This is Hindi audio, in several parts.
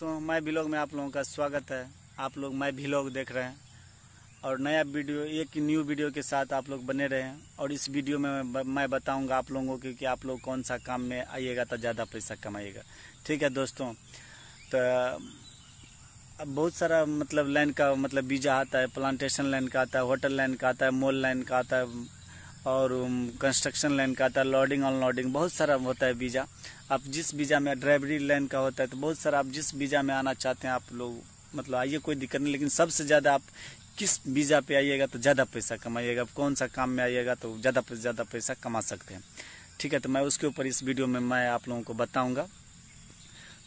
दोस्तों मैं ब्लॉग में आप लोगों का स्वागत है आप लोग मैं ब्लॉग देख रहे हैं और नया वीडियो एक न्यू वीडियो के साथ आप लोग बने रहे हैं और इस वीडियो में मैं बताऊंगा आप लोगों को कि आप लोग कौन सा काम में आइएगा तो ज़्यादा पैसा कमाइएगा ठीक है दोस्तों तो अब बहुत सारा मतलब लाइन का मतलब बीजा आता है प्लांटेशन लाइन का आता है होटल लाइन का आता है मॉल लाइन का आता है और कंस्ट्रक्शन um, लाइन का आता है लॉडिंग अनलॉडिंग बहुत सारा होता है बीजा आप जिस वीज़ा में ड्राइवरी लाइन का होता है तो बहुत सारा आप जिस वीज़ा में आना चाहते हैं आप लोग मतलब आइए कोई दिक्कत नहीं लेकिन सबसे ज़्यादा आप किस वीज़ा पे आइएगा तो ज़्यादा पैसा कमाइएगा आप कौन सा काम में आइएगा तो ज़्यादा से ज़्यादा पैसा कमा सकते हैं ठीक है तो मैं उसके ऊपर इस वीडियो में मैं आप लोगों को बताऊँगा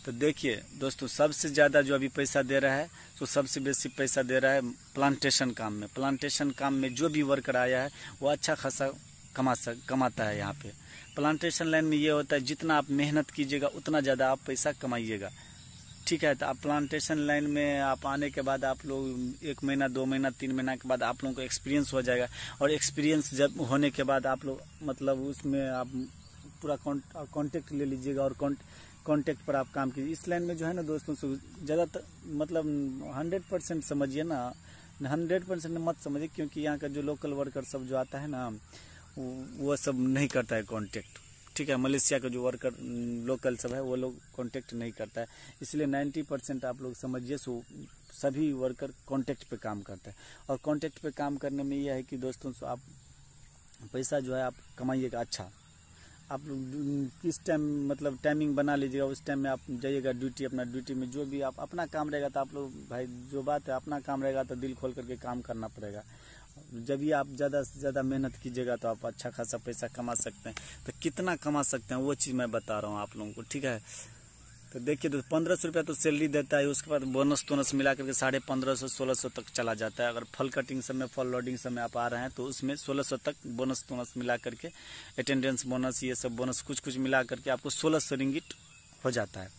तो देखिए दोस्तों सबसे ज़्यादा जो अभी पैसा दे रहा है तो सबसे बेसी पैसा दे रहा है प्लांटेशन काम में प्लांटेशन काम में जो भी वर्कर आया है वो अच्छा खासा कमा सक कमाता है यहाँ पे प्लांटेशन लाइन में ये होता है जितना आप मेहनत कीजिएगा उतना ज़्यादा आप पैसा कमाइएगा ठीक है तो आप प्लांटेशन लाइन में आप आने के बाद आप लोग एक महीना दो महीना तीन महीना के बाद आप लोगों को एक्सपीरियंस हो जाएगा और एक्सपीरियंस जब होने के बाद आप लोग मतलब उसमें आप पूरा कॉन्टेक्ट ले लीजिएगा और कॉन्टेक्ट पर आप काम कीजिए इस लाइन में जो है ना दोस्तों ज़्यादा मतलब हंड्रेड परसेंट समझिए ना हंड्रेड परसेंट मत समझिए क्योंकि यहाँ का जो लोकल वर्कर सब जो आता है ना वो सब नहीं करता है कांटेक्ट ठीक है मलेशिया का जो वर्कर लोकल सब है वो लोग कांटेक्ट नहीं करता है इसलिए नाइन्टी परसेंट आप लोग समझिए सो सभी वर्कर कांटेक्ट पे काम करता है और कांटेक्ट पे काम करने में यह है कि दोस्तों सो आप पैसा जो है आप कमाइएगा अच्छा आप किस टाइम मतलब टाइमिंग बना लीजिएगा उस टाइम में आप जाइएगा ड्यूटी अपना ड्यूटी में जो भी आप अपना काम रहेगा तो आप लोग भाई जो बात है अपना काम रहेगा तो दिल खोल करके काम करना पड़ेगा जब भी आप ज़्यादा से ज़्यादा मेहनत कीजिएगा तो आप अच्छा खासा पैसा कमा सकते हैं तो कितना कमा सकते हैं वो चीज़ मैं बता रहा हूँ आप लोगों को ठीक है तो देखिए दोस्त तो पंद्रह सौ रुपया तो सैलरी देता है उसके बाद बोनस तोनस मिला करके साढ़े पंद्रह सौ सोलह सौ तक चला जाता है अगर फल कटिंग समय फल लोडिंग समय आप आ रहे हैं तो उसमें सोलह सौ तक बोनस तोनस मिला करके अटेंडेंस बोनस ये सब बोनस कुछ कुछ मिला करके आपको सोलह सौ रिंगिट हो जाता है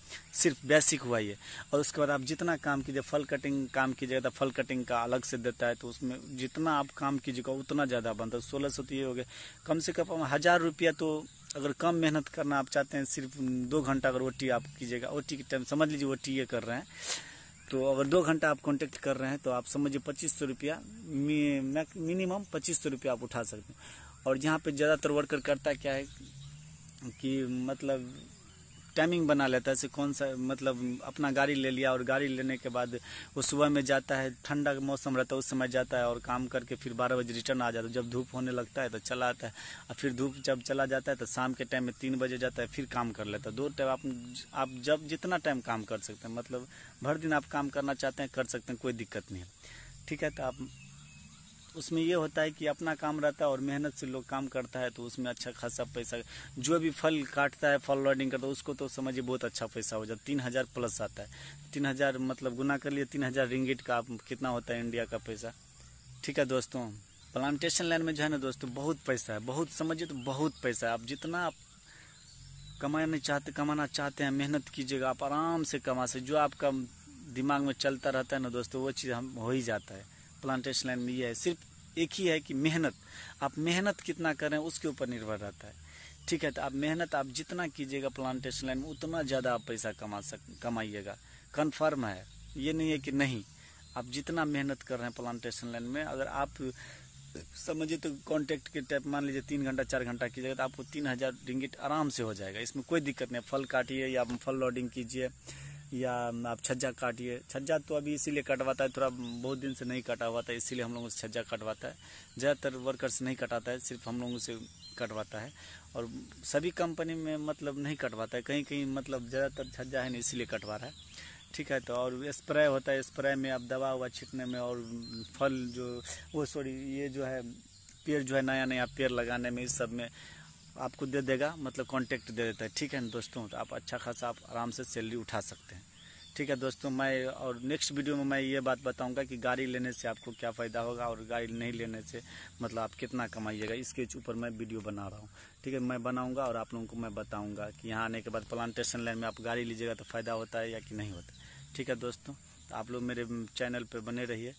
सिर्फ बेसिक हुआ ये और उसके बाद आप जितना काम कीजिए फल कटिंग काम कीजिएगा तो फल कटिंग का अलग से देता है तो उसमें जितना आप काम कीजिएगा उतना ज़्यादा बनता है सोलह सौ तो ये हो गया कम से कम हज़ार रुपया तो अगर कम मेहनत करना आप चाहते हैं सिर्फ दो घंटा अगर ओ आप कीजिएगा ओ के टाइम समझ लीजिए ओ ये कर रहे हैं तो अगर दो घंटा आप कॉन्टेक्ट कर रहे हैं तो आप समझिए पच्चीस सौ रुपया मिनिमम पच्चीस सौ रुपया आप उठा सकते हैं और यहाँ पे ज़्यादातर वर्कर करता क्या है कि मतलब टाइमिंग बना लेता है जैसे कौन सा मतलब अपना गाड़ी ले लिया और गाड़ी लेने के बाद वो सुबह में जाता है ठंडा का मौसम रहता है उस समय जाता है और काम करके फिर बारह बजे रिटर्न आ जाता है जब धूप होने लगता है तो चला आता है और फिर धूप जब चला जाता है तो शाम के टाइम में तीन बजे जाता है फिर काम कर लेता है दो टाइम आप आप जब जितना टाइम काम कर सकते हैं मतलब भर दिन आप काम करना चाहते हैं कर सकते हैं कोई दिक्कत नहीं है ठीक है तो आप उसमें ये होता है कि अपना काम रहता है और मेहनत से लोग काम करता है तो उसमें अच्छा खासा पैसा जो भी फल काटता है फल लोडिंग करता है उसको तो समझिए बहुत अच्छा पैसा हो जाता है तीन हज़ार प्लस आता है तीन हज़ार मतलब गुना कर लिए तीन हज़ार रिंगिट का कितना होता है इंडिया का पैसा ठीक है दोस्तों प्लांटेशन लाइन में जो है ना दोस्तों बहुत पैसा है बहुत समझिए तो बहुत पैसा है आप जितना आप कमाने चाहते कमाना चाहते हैं मेहनत कीजिएगा आप आराम से कमा सकते जो आपका दिमाग में चलता रहता है ना दोस्तों वो चीज़ हम हो ही जाता है प्लांटेशन लैंड में ये है सिर्फ एक ही है कि मेहनत आप मेहनत कितना करें उसके ऊपर निर्भर रहता है ठीक है तो आप मेहनत आप जितना कीजिएगा प्लांटेशन लाइन में उतना ज़्यादा आप पैसा कमा सक कमाइएगा कन्फर्म है ये नहीं है कि नहीं आप जितना मेहनत कर रहे हैं प्लांटेशन लाइन में अगर आप समझिए तो कॉन्ट्रैक्ट के टाइप मान लीजिए तीन घंटा चार घंटा कीजिएगा तो आपको तीन हज़ार रिंगिट आराम से हो जाएगा इसमें कोई दिक्कत नहीं फल काटिए या फल लोडिंग कीजिए या आप छज्जा काटिए छज्जा तो अभी इसीलिए कटवाता है थोड़ा बहुत दिन से नहीं कटा हुआ था इसीलिए हम लोगों से छज्जा कटवाता है ज़्यादातर वर्कर्स नहीं कटाता है सिर्फ हम लोगों से कटवाता है और सभी कंपनी में मतलब नहीं कटवाता है कहीं कहीं मतलब ज़्यादातर छज्जा है ना इसीलिए कटवा रहा है ठीक है तो और स्प्रे होता है स्प्रे में आप दवा हुआ छिटने में और फल जो वो सॉरी ये जो है पेड़ जो है नया नया पेड़ लगाने में इस सब में आपको दे देगा मतलब कांटेक्ट दे देता है ठीक है ना दोस्तों तो आप अच्छा खासा आप आराम से सैलरी उठा सकते हैं ठीक है दोस्तों मैं और नेक्स्ट वीडियो में मैं ये बात बताऊंगा कि गाड़ी लेने से आपको क्या फ़ायदा होगा और गाड़ी नहीं लेने से मतलब आप कितना कमाइएगा इसके ऊपर मैं वीडियो बना रहा हूँ ठीक है मैं बनाऊँगा और आप लोगों को मैं बताऊँगा कि यहाँ आने के बाद प्लांटेशन लाइन में आप गाड़ी लीजिएगा तो फ़ायदा होता है या कि नहीं होता ठीक है दोस्तों तो आप लोग मेरे चैनल पर बने रहिए